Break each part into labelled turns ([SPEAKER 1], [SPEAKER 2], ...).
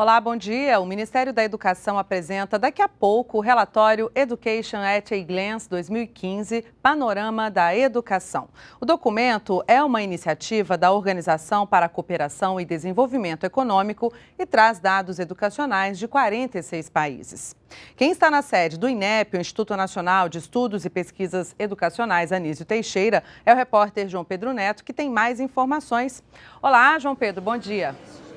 [SPEAKER 1] Olá, bom dia. O Ministério da Educação apresenta daqui a pouco o relatório Education at a Glance 2015, Panorama da Educação. O documento é uma iniciativa da Organização para a Cooperação e Desenvolvimento Econômico e traz dados educacionais de 46 países. Quem está na sede do INEP, o Instituto Nacional de Estudos e Pesquisas Educacionais Anísio Teixeira, é o repórter João Pedro Neto, que tem mais informações. Olá, João Pedro, bom dia. Bom dia.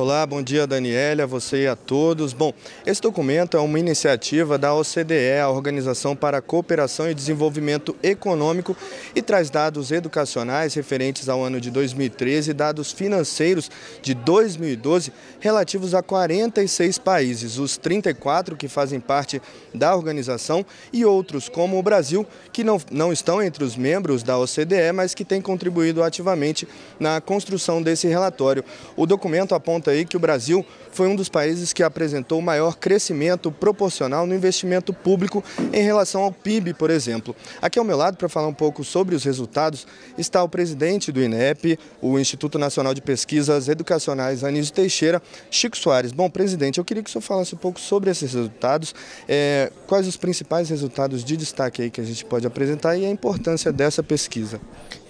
[SPEAKER 2] Olá, bom dia Daniela, você e a todos. Bom, esse documento é uma iniciativa da OCDE, a Organização para a Cooperação e Desenvolvimento Econômico, e traz dados educacionais referentes ao ano de 2013 e dados financeiros de 2012 relativos a 46 países, os 34 que fazem parte da organização e outros como o Brasil, que não, não estão entre os membros da OCDE, mas que têm contribuído ativamente na construção desse relatório. O documento aponta aí que o Brasil foi um dos países que apresentou o maior crescimento proporcional no investimento público em relação ao PIB, por exemplo. Aqui ao meu lado, para falar um pouco sobre os resultados, está o presidente do INEP, o Instituto Nacional de Pesquisas Educacionais, Anísio Teixeira, Chico Soares. Bom, presidente, eu queria que o senhor falasse um pouco sobre esses resultados, é, quais os principais resultados de destaque aí que a gente pode apresentar e a importância dessa pesquisa.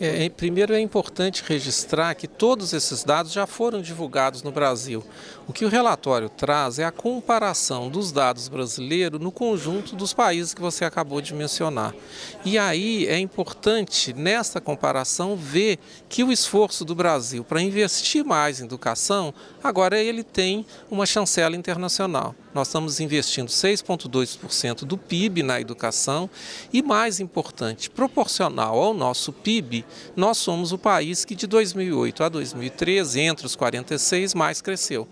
[SPEAKER 3] É, primeiro é importante registrar que todos esses dados já foram divulgados no Brasil Brasil. O que o relatório traz é a comparação dos dados brasileiros no conjunto dos países que você acabou de mencionar. E aí é importante, nessa comparação, ver que o esforço do Brasil para investir mais em educação, agora ele tem uma chancela internacional. Nós estamos investindo 6,2% do PIB na educação e, mais importante, proporcional ao nosso PIB, nós somos o país que de 2008 a 2013, entre os 46 mais mais cresceu.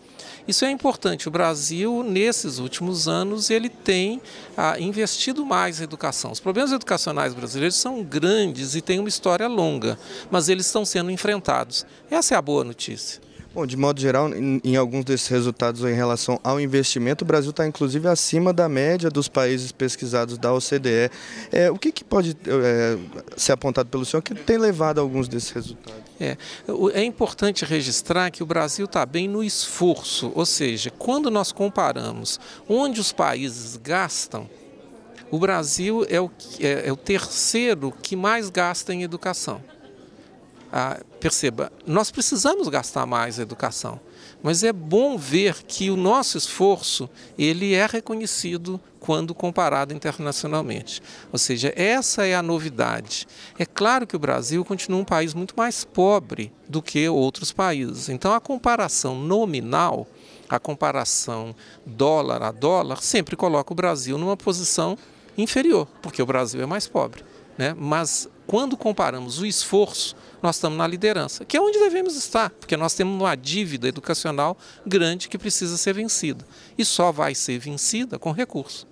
[SPEAKER 3] Isso é importante. O Brasil, nesses últimos anos, ele tem ah, investido mais em educação. Os problemas educacionais brasileiros são grandes e têm uma história longa, mas eles estão sendo enfrentados. Essa é a boa notícia.
[SPEAKER 2] Bom, de modo geral, em, em alguns desses resultados em relação ao investimento, o Brasil está inclusive acima da média dos países pesquisados da OCDE. É, o que, que pode é, ser apontado pelo senhor que tem levado a alguns desses resultados?
[SPEAKER 3] É, é importante registrar que o Brasil está bem no esforço, ou seja, quando nós comparamos onde os países gastam, o Brasil é o, é, é o terceiro que mais gasta em educação. Ah, perceba, nós precisamos gastar mais a educação, mas é bom ver que o nosso esforço ele é reconhecido quando comparado internacionalmente. Ou seja, essa é a novidade. É claro que o Brasil continua um país muito mais pobre do que outros países. Então a comparação nominal, a comparação dólar a dólar, sempre coloca o Brasil numa posição inferior, porque o Brasil é mais pobre. Né? Mas quando comparamos o esforço, nós estamos na liderança, que é onde devemos estar, porque nós temos uma dívida educacional grande que precisa ser vencida. E só vai ser vencida com recurso.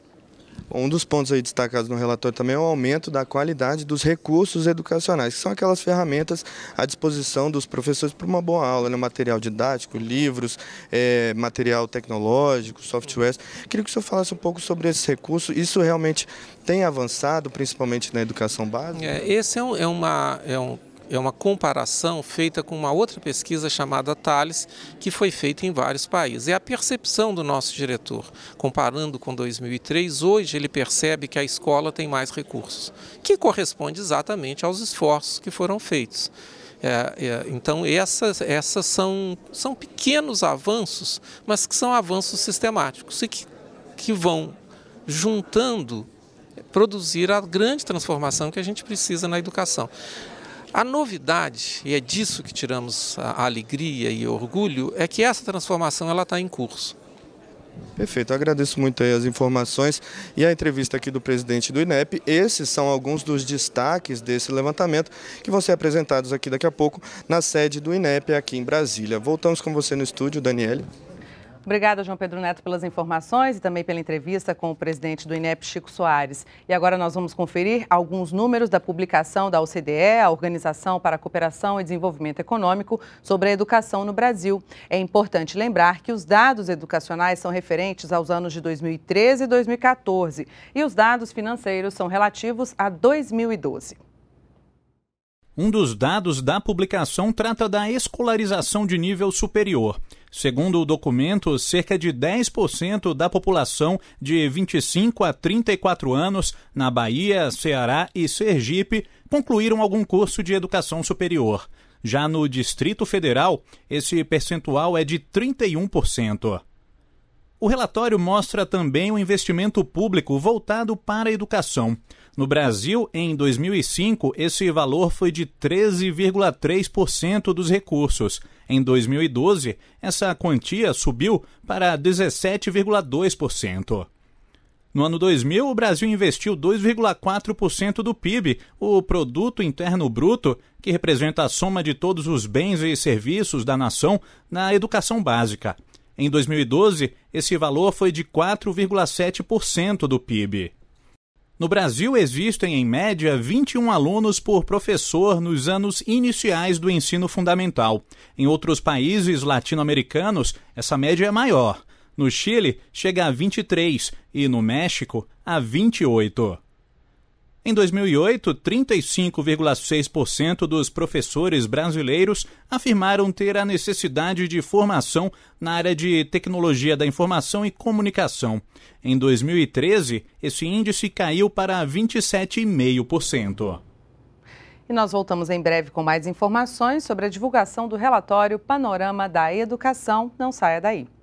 [SPEAKER 2] Um dos pontos aí destacados no relatório também é o aumento da qualidade dos recursos educacionais, que são aquelas ferramentas à disposição dos professores para uma boa aula, né? material didático, livros, é, material tecnológico, softwares. Queria que o senhor falasse um pouco sobre esse recurso. Isso realmente tem avançado, principalmente na educação básica?
[SPEAKER 3] É, esse é, um, é, uma, é um é uma comparação feita com uma outra pesquisa chamada Thales, que foi feita em vários países. É a percepção do nosso diretor. Comparando com 2003, hoje ele percebe que a escola tem mais recursos, que corresponde exatamente aos esforços que foram feitos. É, é, então, essas, essas são, são pequenos avanços, mas que são avanços sistemáticos e que, que vão juntando produzir a grande transformação que a gente precisa na educação. A novidade, e é disso que tiramos a alegria e orgulho, é que essa transformação ela está em curso.
[SPEAKER 2] Perfeito, agradeço muito as informações e a entrevista aqui do presidente do INEP. Esses são alguns dos destaques desse levantamento que vão ser apresentados aqui daqui a pouco na sede do INEP aqui em Brasília. Voltamos com você no estúdio, Daniele.
[SPEAKER 1] Obrigada, João Pedro Neto, pelas informações e também pela entrevista com o presidente do INEP, Chico Soares. E agora nós vamos conferir alguns números da publicação da OCDE, a Organização para a Cooperação e Desenvolvimento Econômico, sobre a educação no Brasil. É importante lembrar que os dados educacionais são referentes aos anos de 2013 e 2014 e os dados financeiros são relativos a 2012.
[SPEAKER 4] Um dos dados da publicação trata da escolarização de nível superior. Segundo o documento, cerca de 10% da população de 25 a 34 anos na Bahia, Ceará e Sergipe concluíram algum curso de educação superior. Já no Distrito Federal, esse percentual é de 31%. O relatório mostra também o investimento público voltado para a educação. No Brasil, em 2005, esse valor foi de 13,3% dos recursos. Em 2012, essa quantia subiu para 17,2%. No ano 2000, o Brasil investiu 2,4% do PIB, o Produto Interno Bruto, que representa a soma de todos os bens e serviços da nação, na educação básica. Em 2012, esse valor foi de 4,7% do PIB. No Brasil, existem, em média, 21 alunos por professor nos anos iniciais do ensino fundamental. Em outros países latino-americanos, essa média é maior. No Chile, chega a 23 e no México, a 28. Em 2008, 35,6% dos professores brasileiros afirmaram ter a necessidade de formação na área de tecnologia da informação e comunicação. Em 2013, esse índice caiu para 27,5%.
[SPEAKER 1] E nós voltamos em breve com mais informações sobre a divulgação do relatório Panorama da Educação. Não saia daí.